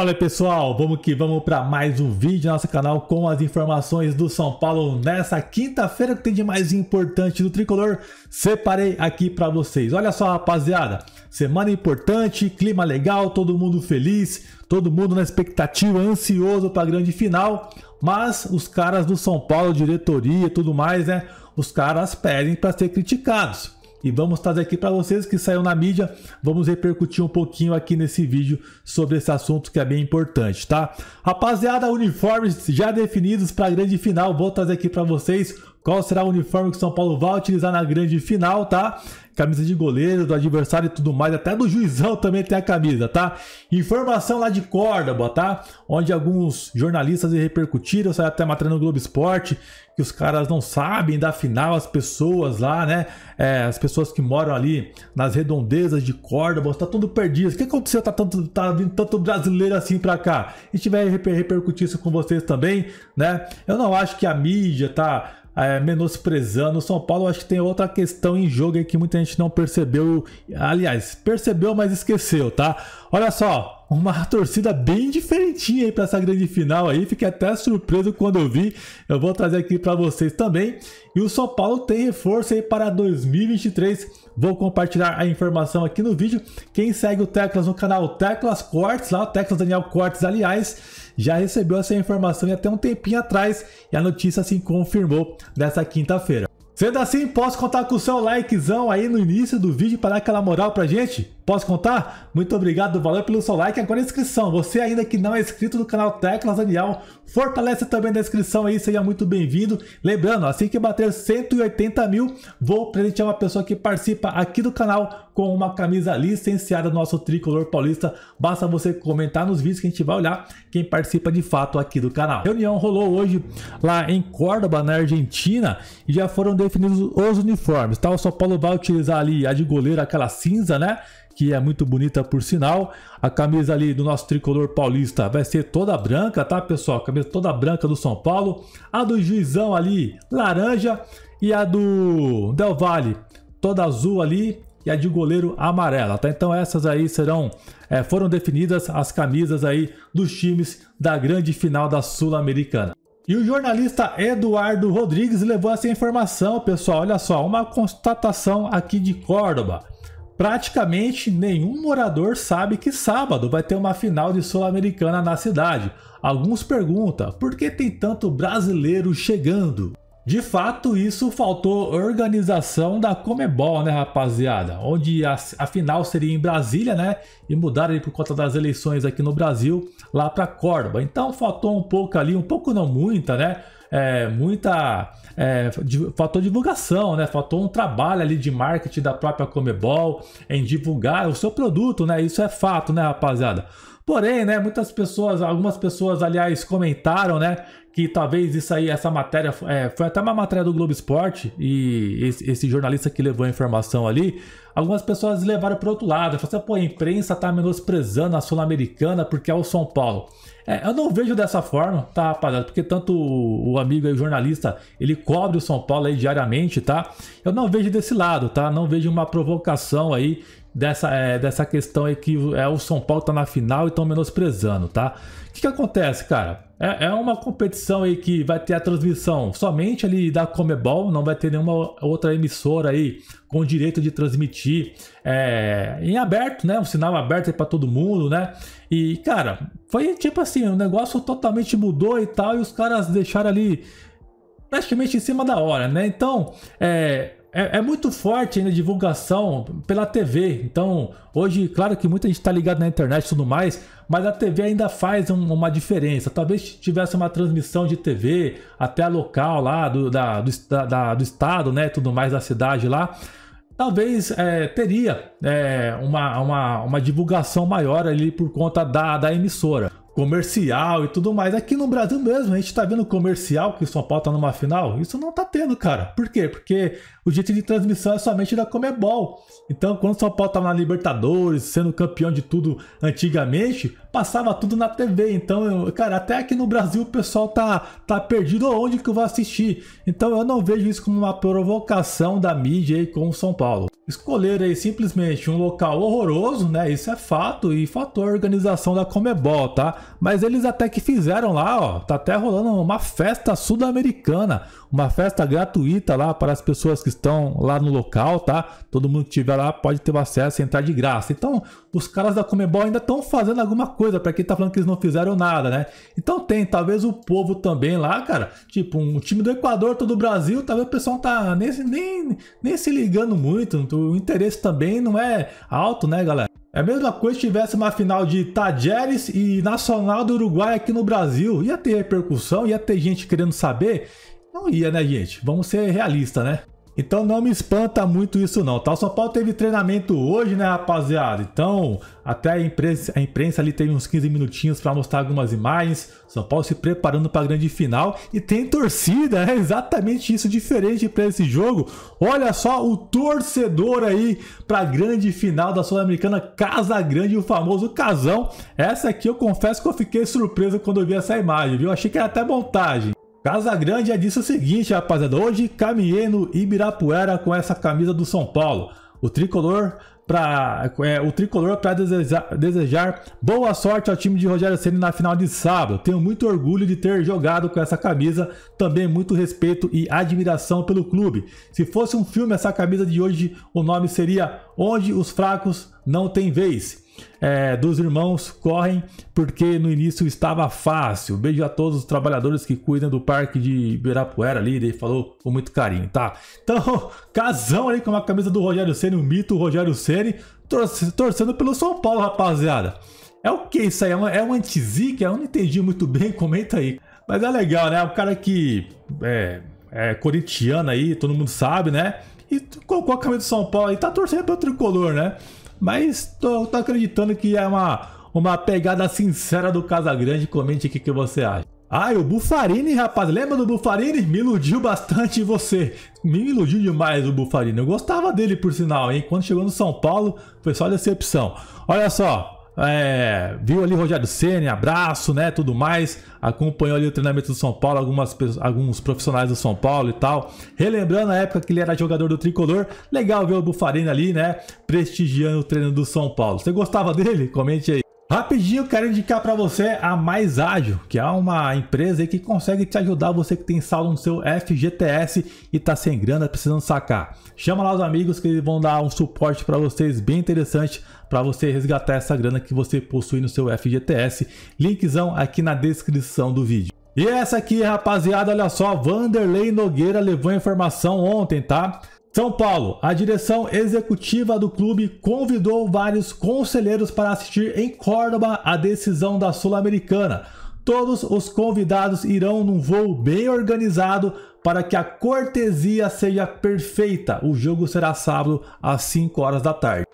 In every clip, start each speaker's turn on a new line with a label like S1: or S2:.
S1: Olá pessoal, vamos que vamos para mais um vídeo do nosso canal com as informações do São Paulo nessa quinta-feira que tem de mais importante do Tricolor, separei aqui para vocês. Olha só rapaziada, semana importante, clima legal, todo mundo feliz, todo mundo na expectativa, ansioso para a grande final, mas os caras do São Paulo, diretoria e tudo mais, né, os caras pedem para ser criticados e vamos trazer aqui para vocês que saiu na mídia. Vamos repercutir um pouquinho aqui nesse vídeo sobre esse assunto que é bem importante, tá? Rapaziada, uniformes já definidos para a grande final. Vou trazer aqui para vocês qual será o uniforme que São Paulo vai utilizar na grande final, tá? camisa de goleiro, do adversário e tudo mais, até do juizão também tem a camisa, tá? Informação lá de Córdoba, tá? Onde alguns jornalistas repercutiram, saiu até matéria no Globo Esporte, que os caras não sabem da final, as pessoas lá, né? É, as pessoas que moram ali nas redondezas de Córdoba, tá tudo perdido. O que aconteceu? Tá, tanto, tá vindo tanto brasileiro assim pra cá? E tiver reper, repercutir isso com vocês também, né? Eu não acho que a mídia tá é, menosprezando o São Paulo. acho que tem outra questão em jogo aí que muita gente não percebeu. Aliás, percebeu, mas esqueceu, tá? Olha só, uma torcida bem diferentinha aí para essa grande final aí. Fiquei até surpreso quando eu vi. Eu vou trazer aqui para vocês também. E o São Paulo tem reforço aí para 2023. Vou compartilhar a informação aqui no vídeo. Quem segue o Teclas no canal Teclas Cortes, lá, Teclas Daniel Cortes, aliás, já recebeu essa informação e até um tempinho atrás e a notícia se confirmou nessa quinta-feira. Sendo assim, posso contar com o seu likezão aí no início do vídeo para dar aquela moral pra gente? Posso contar? Muito obrigado, valeu pelo seu like. Agora a inscrição. Você ainda que não é inscrito no canal Teclas Daniel, fortalece também na inscrição aí, seja muito bem-vindo. Lembrando, assim que bater 180 mil, vou presentear uma pessoa que participa aqui do canal com uma camisa licenciada do nosso tricolor paulista. Basta você comentar nos vídeos que a gente vai olhar quem participa de fato aqui do canal. A reunião rolou hoje lá em Córdoba, na Argentina, e já foram definidos os uniformes. Tá? O São Paulo vai utilizar ali a de goleiro, aquela cinza, né? que é muito bonita por sinal. A camisa ali do nosso tricolor paulista vai ser toda branca, tá, pessoal? camisa toda branca do São Paulo. A do Juizão ali, laranja. E a do Del Valle, toda azul ali. E a de goleiro amarela, tá? Então essas aí serão, é, foram definidas as camisas aí dos times da grande final da Sul-Americana. E o jornalista Eduardo Rodrigues levou essa informação, pessoal. Olha só, uma constatação aqui de Córdoba praticamente nenhum morador sabe que sábado vai ter uma final de Sul-Americana na cidade. Alguns perguntam por que tem tanto brasileiro chegando? De fato, isso faltou organização da Comebol, né, rapaziada? Onde a, a final seria em Brasília, né? E mudaram ali por conta das eleições aqui no Brasil, lá para Córdoba. Então faltou um pouco ali, um pouco não muita, né? é, muita. É, faltou divulgação, né? Faltou um trabalho ali de marketing da própria Comebol em divulgar o seu produto, né? Isso é fato, né, rapaziada? Porém, né, muitas pessoas, algumas pessoas, aliás, comentaram, né, que talvez isso aí, essa matéria, é, foi até uma matéria do Globo Esporte e esse, esse, jornalista que levou a informação ali, algumas pessoas levaram para outro lado, falaram assim, pô, a imprensa tá menosprezando a Sul-Americana porque é o São Paulo. É, eu não vejo dessa forma, tá, rapaziada? Porque tanto o, o amigo aí, o jornalista, ele cobre o São Paulo aí diariamente, tá? Eu não vejo desse lado, tá? Não vejo uma provocação aí dessa, é, dessa questão aí que é, o São Paulo tá na final e tão menosprezando, tá? O que, que acontece, cara? É, é, uma competição aí que vai ter a transmissão somente ali da Comebol, não vai ter nenhuma outra emissora aí com direito de transmitir é, em aberto, né? Um sinal aberto para todo mundo, né? E, cara, foi tipo assim, o negócio totalmente mudou e tal, e os caras deixaram ali praticamente em cima da hora, né? Então, é, é, é, muito forte ainda a divulgação pela TV. Então, hoje, claro que muita gente está ligada na internet e tudo mais, mas a TV ainda faz um, uma diferença. Talvez tivesse uma transmissão de TV até a local lá do, da, do, da, do estado, né? Tudo mais da cidade lá. Talvez é, teria é, uma, uma, uma divulgação maior ali por conta da, da emissora comercial e tudo mais. Aqui no Brasil mesmo, a gente tá vendo comercial que o São Paulo tá numa final. Isso não tá tendo, cara. Por quê? Porque o jeito de transmissão é somente da Comebol. Então, quando o São Paulo tava na Libertadores, sendo campeão de tudo antigamente, passava tudo na TV. Então, eu, cara, até aqui no Brasil o pessoal tá, tá perdido onde que eu vou assistir. Então, eu não vejo isso como uma provocação da mídia aí com o São Paulo escolher aí simplesmente um local horroroso, né? Isso é fato e fator organização da Comebol, tá? Mas eles até que fizeram lá, ó, tá até rolando uma festa sul-americana, uma festa gratuita lá para as pessoas que estão lá no local, tá? Todo mundo que tiver lá pode ter acesso e entrar de graça. Então, os caras da Comebol ainda estão fazendo alguma coisa, para quem tá falando que eles não fizeram nada, né? Então tem, talvez o povo também lá, cara, tipo, um time do Equador, todo o Brasil, talvez o pessoal não tá nem, nem, nem se ligando muito, o interesse também não é alto, né, galera? É a mesma coisa se tivesse uma final de Tajeres e Nacional do Uruguai aqui no Brasil. Ia ter repercussão, ia ter gente querendo saber. Não ia, né, gente? Vamos ser realistas, né? Então não me espanta muito isso não, tá? O São Paulo teve treinamento hoje, né, rapaziada? Então, até a imprensa, a imprensa ali teve uns 15 minutinhos para mostrar algumas imagens. São Paulo se preparando para a grande final e tem torcida, é exatamente isso diferente para esse jogo. Olha só o torcedor aí para a grande final da Sul-Americana Casa Grande, o famoso casão. Essa aqui eu confesso que eu fiquei surpreso quando eu vi essa imagem, viu? Achei que era até montagem. Casa Grande é disse o seguinte, rapaziada. Hoje caminhei no Ibirapuera com essa camisa do São Paulo. O tricolor para é, o tricolor para desejar, desejar, boa sorte ao time de Rogério Ceni na final de sábado. Tenho muito orgulho de ter jogado com essa camisa, também muito respeito e admiração pelo clube. Se fosse um filme essa camisa de hoje, o nome seria Onde os fracos não têm vez é, dos irmãos correm porque no início estava fácil. Beijo a todos os trabalhadores que cuidam do parque de Ibirapuera ali. Ele falou com muito carinho, tá? Então, casão ali com uma camisa do Rogério Ceni, o mito Rogério Ceni, torcendo pelo São Paulo, rapaziada. É o que isso aí? É uma, é uma antizica? Eu não entendi muito bem, comenta aí. Mas é legal, né? O é cara que é, é corintiano aí, todo mundo sabe, né? E colocou a camisa do São Paulo e tá torcendo pelo tricolor, né? Mas tô, tô acreditando que é uma, uma pegada sincera do Casagrande. Comente aqui o que você acha. Ah, o Bufarini, rapaz. Lembra do Bufarini? Me iludiu bastante você. Me iludiu demais o Bufarini. Eu gostava dele, por sinal, hein? Quando chegou no São Paulo, foi só decepção. Olha só. É, viu ali Rogério Ceni, abraço, né, tudo mais. Acompanhou ali o treinamento do São Paulo, algumas alguns profissionais do São Paulo e tal. Relembrando a época que ele era jogador do Tricolor, legal ver o Bufarina ali, né, prestigiando o treino do São Paulo. Você gostava dele? Comente aí. Rapidinho, quero indicar para você a Mais Ágil, que é uma empresa aí que consegue te ajudar, você que tem saldo no seu FGTS e está sem grana, precisando sacar. Chama lá os amigos que eles vão dar um suporte para vocês bem interessante para você resgatar essa grana que você possui no seu FGTS. Linkzão aqui na descrição do vídeo. E essa aqui, rapaziada, olha só, Vanderlei Nogueira levou a informação ontem, tá? São Paulo, a direção executiva do clube convidou vários conselheiros para assistir em Córdoba a decisão da Sul-Americana. Todos os convidados irão num voo bem organizado para que a cortesia seja perfeita. O jogo será sábado às 5 horas da tarde.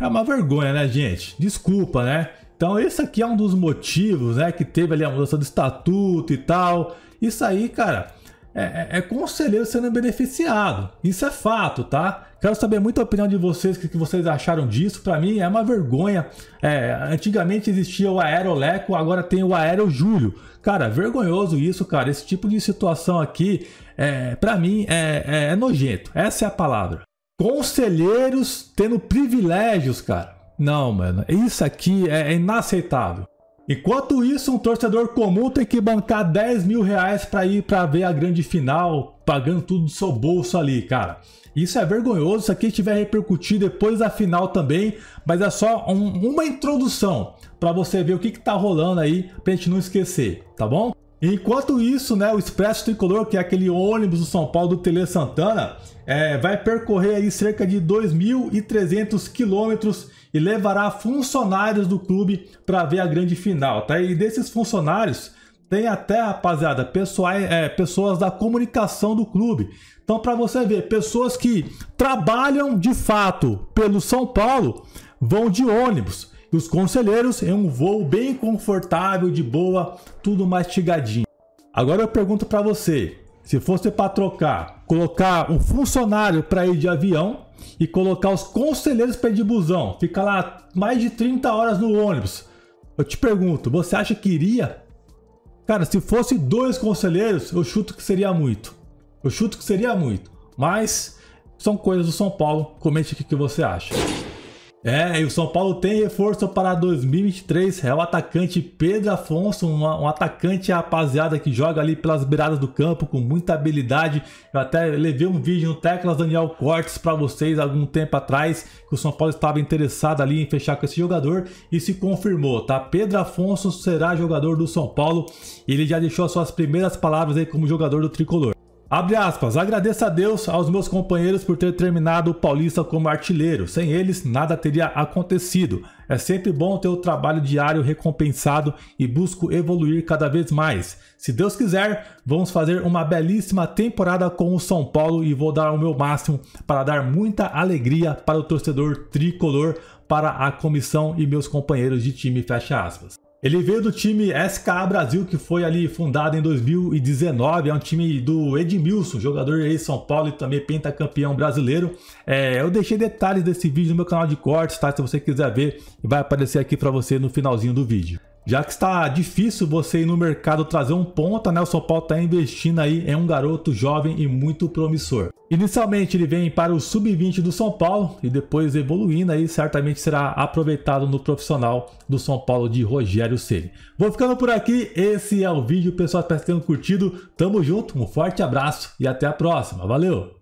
S1: É uma vergonha, né, gente? Desculpa, né? Então esse aqui é um dos motivos, né, que teve ali a mudança do estatuto e tal. Isso aí, cara, é, é, é conselheiro sendo beneficiado. Isso é fato, tá? Quero saber muito a opinião de vocês, o que vocês acharam disso. Para mim é uma vergonha. É, antigamente existia o Aeroleco, agora tem o Aero Júlio. Cara, vergonhoso isso, cara. Esse tipo de situação aqui, é, para mim, é, é, é nojento. Essa é a palavra. Conselheiros tendo privilégios, cara. Não, mano, isso aqui é inaceitável. Enquanto isso, um torcedor comum tem que bancar 10 mil reais para ir para ver a grande final, pagando tudo do seu bolso ali, cara. Isso é vergonhoso, isso aqui tiver repercutir depois da final também, mas é só um, uma introdução para você ver o que, que tá rolando aí, a gente não esquecer, tá bom? Enquanto isso, né, o Expresso Tricolor, que é aquele ônibus do São Paulo do Tele Santana, é, vai percorrer aí cerca de 2.300 quilômetros e levará funcionários do clube para ver a grande final, tá? E desses funcionários tem até, rapaziada, pessoais, é, pessoas da comunicação do clube. Então, para você ver, pessoas que trabalham de fato pelo São Paulo vão de ônibus. E os conselheiros em um voo bem confortável, de boa, tudo mastigadinho. Agora eu pergunto para você, se fosse para trocar, colocar um funcionário para ir de avião e colocar os conselheiros para ir de busão, ficar lá mais de 30 horas no ônibus. Eu te pergunto, você acha que iria? Cara, se fosse dois conselheiros, eu chuto que seria muito. Eu chuto que seria muito. Mas são coisas do São Paulo. Comente aqui o que você acha. É, e o São Paulo tem reforço para 2023. É o atacante Pedro Afonso, um, um atacante rapaziada que joga ali pelas beiradas do campo com muita habilidade. Eu até levei um vídeo no Teclas Daniel Cortes para vocês algum tempo atrás, que o São Paulo estava interessado ali em fechar com esse jogador e se confirmou, tá? Pedro Afonso será jogador do São Paulo. Ele já deixou as suas primeiras palavras aí como jogador do tricolor. Abre aspas, agradeço a Deus aos meus companheiros por ter terminado o Paulista como artilheiro. Sem eles, nada teria acontecido. É sempre bom ter o trabalho diário recompensado e busco evoluir cada vez mais. Se Deus quiser, vamos fazer uma belíssima temporada com o São Paulo e vou dar o meu máximo para dar muita alegria para o torcedor tricolor, para a comissão e meus companheiros de time. Fecha aspas. Ele veio do time SKA Brasil, que foi ali fundado em 2019. É um time do Edmilson, jogador de São Paulo e também pentacampeão brasileiro. É, eu deixei detalhes desse vídeo no meu canal de cortes, tá? Se você quiser ver, vai aparecer aqui para você no finalzinho do vídeo. Já que está difícil você ir no mercado trazer um ponta, né? O São Paulo está investindo aí em um garoto jovem e muito promissor. Inicialmente ele vem para o sub-20 do São Paulo e depois evoluindo aí certamente será aproveitado no profissional do São Paulo de Rogério Ceni. Vou ficando por aqui, esse é o vídeo, pessoal, espero que tenham curtido. Tamo junto, um forte abraço e até a próxima. Valeu.